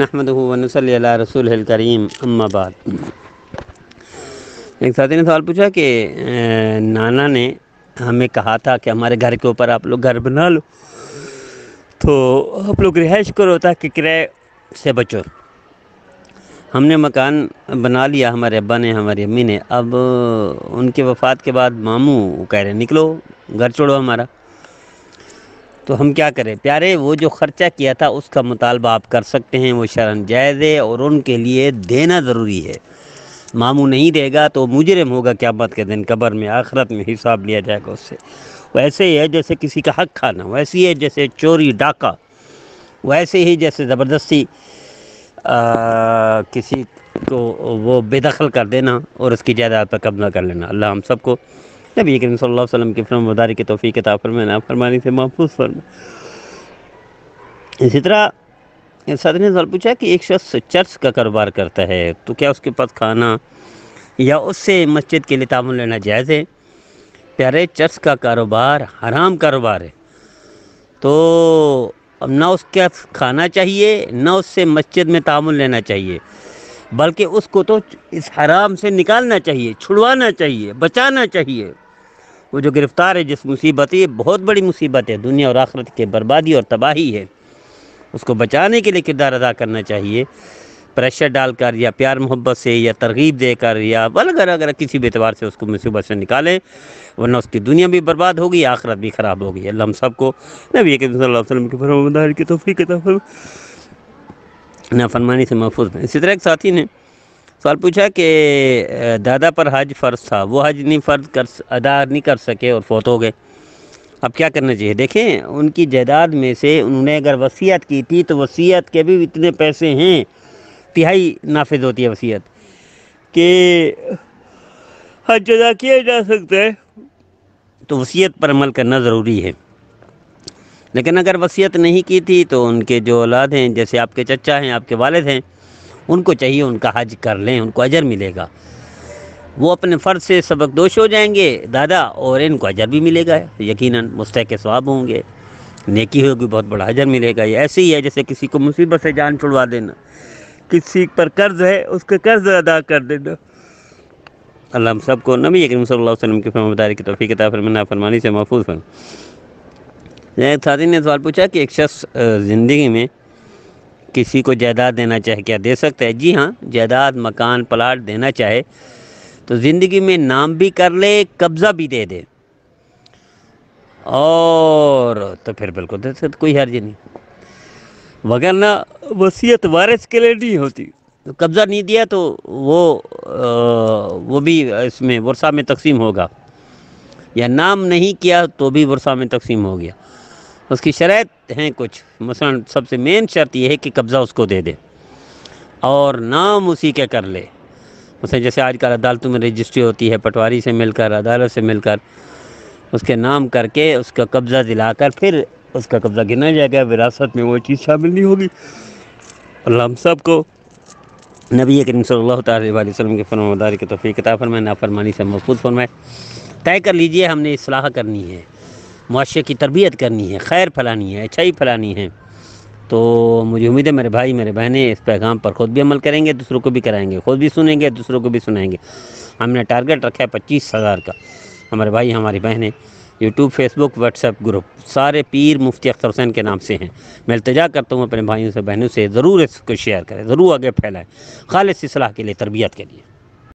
نحمد صلی اللہ رسول اما بعد ایک ساتھی نے سوال پوچھا کہ نانا نے ہمیں کہا تھا کہ ہمارے گھر کے اوپر آپ لوگ گھر بنا لو تو آپ لوگ رہائش کرو تاکہ کرے سے بچو ہم نے مکان بنا لیا ہمارے ابا نے ہماری امی نے اب ان کے وفات کے بعد ماموں کہہ رہے نکلو گھر چھوڑو ہمارا تو ہم کیا کریں پیارے وہ جو خرچہ کیا تھا اس کا مطالبہ آپ کر سکتے ہیں وہ شرن جائز ہے اور ان کے لیے دینا ضروری ہے ماموں نہیں دے گا تو مجرم ہوگا قیامت کے دن قبر میں آخرت میں حساب لیا جائے گا اس سے ویسے ہی ہے جیسے کسی کا حق کھانا ویسے ہے جیسے چوری ڈاکہ ویسے ہی جیسے زبردستی کسی کو وہ بے دخل کر دینا اور اس کی جائیداد پر قبضہ کر لینا اللہ ہم سب کو نبی کریم صلی اللہ علیہ وسلم کی فرم وداری کی توفیق عطا فرمائے نا فرمانی سے محفوظ فرمائے اسی طرح سادر نے سوال پوچھا کہ ایک شخص چرچ کا کاروبار کرتا ہے تو کیا اس کے پاس کھانا یا اس سے مسجد کے لیے تعاون لینا جائز ہے پیارے چرچ کا کاروبار حرام کاروبار ہے تو نہ اس کے کھانا چاہیے نہ اس سے مسجد میں تعاون لینا چاہیے بلکہ اس کو تو اس حرام سے نکالنا چاہیے چھڑوانا چاہیے بچانا چاہیے وہ جو گرفتار ہے جس مصیبت یہ بہت بڑی مصیبت ہے دنیا اور آخرت کے بربادی اور تباہی ہے اس کو بچانے کے لیے کردار ادا کرنا چاہیے پریشر ڈال کر یا پیار محبت سے یا ترغیب دے کر یا اگر اگر کسی بھی اعتبار سے اس کو مصیبت سے نکالیں ورنہ اس کی دنیا بھی برباد ہوگی آخرت بھی خراب ہوگی اللہ ہم سب کو نبی صلی اللہ علیہ وسلم کی نہ نافرمانی سے محفوظ ہیں اسی طرح ایک ساتھی نے سوال پوچھا کہ دادا پر حج فرض تھا وہ حج نہیں فرض کر ادا نہیں کر سکے اور فوت ہو گئے اب کیا کرنا چاہیے دیکھیں ان کی جائیداد میں سے انہوں نے اگر وصیت کی تھی تو وصیت کے بھی اتنے پیسے ہیں تہائی نافذ ہوتی ہے وصیت کہ حج ادا کیا جا سکتا ہے تو وصیت پر عمل کرنا ضروری ہے لیکن اگر وصیت نہیں کی تھی تو ان کے جو اولاد ہیں جیسے آپ کے چچا ہیں آپ کے والد ہیں ان کو چاہیے ان کا حج کر لیں ان کو اجر ملے گا وہ اپنے فرض سے سبق دوش ہو جائیں گے دادا اور ان کو اجر بھی ملے گا یقیناً مستحق ثواب ہوں گے نیکی ہوگی بہت بڑا اجر ملے گا یہ ایسی ہے جیسے کسی کو مصیبت سے جان چھڑوا دینا کسی پر قرض ہے اس کے قرض ادا کر دینا اللہ ہم سب کو نبی یقین صلی اللہ علیہ وسلم کی کی توفیق عطا فرمانا فرمانی سے محفوظ ساتھی نے سوال پوچھا کہ ایک شخص زندگی میں کسی کو جائیداد دینا چاہے کیا دے سکتا ہے جی ہاں جائیداد مکان پلاٹ دینا چاہے تو زندگی میں نام بھی کر لے قبضہ بھی دے دے اور تو پھر بالکل دے سکتے کوئی حرج نہیں وغیرہ وسیعت وارث کے لیے نہیں ہوتی قبضہ نہیں دیا تو وہ بھی اس میں ورثہ میں تقسیم ہوگا یا نام نہیں کیا تو بھی ورثہ میں تقسیم ہو گیا اس کی شرائط ہیں کچھ مثلا سب سے مین شرط یہ ہے کہ قبضہ اس کو دے دے اور نام اسی کے کر لے مثلا جیسے آج کل عدالتوں میں رجسٹری ہوتی ہے پٹواری سے مل کر عدالت سے مل کر اس کے نام کر کے اس کا قبضہ دلا کر پھر اس کا قبضہ گنا جائے گا وراثت میں وہ چیز شامل نہیں ہوگی اللہ ہم سب کو نبی کریم صلی اللہ تعالی علیہ وسلم کے فرما کے توفیق توفیق فرمائے نافرمانی سے محفوظ فرمائے طے کر لیجئے ہم نے اصلاح کرنی ہے معاشرے کی تربیت کرنی ہے خیر پھیلانی ہے اچھائی پھلانی ہے تو مجھے امید ہے میرے بھائی میرے بہنیں اس پیغام پر خود بھی عمل کریں گے دوسروں کو بھی کرائیں گے خود بھی سنیں گے دوسروں کو بھی سنائیں گے ہم نے ٹارگٹ رکھا ہے پچیس ہزار کا ہمارے بھائی ہماری بہنیں YouTube Facebook WhatsApp group سارے پیر مفتی اختر حسین کے نام سے ہیں میں التجا کرتا ہوں اپنے بھائیوں سے بہنوں سے ضرور اس کو شیئر کریں ضرور آگے پھیلائیں خالص اصلاح کے لیے تربیت کے لیے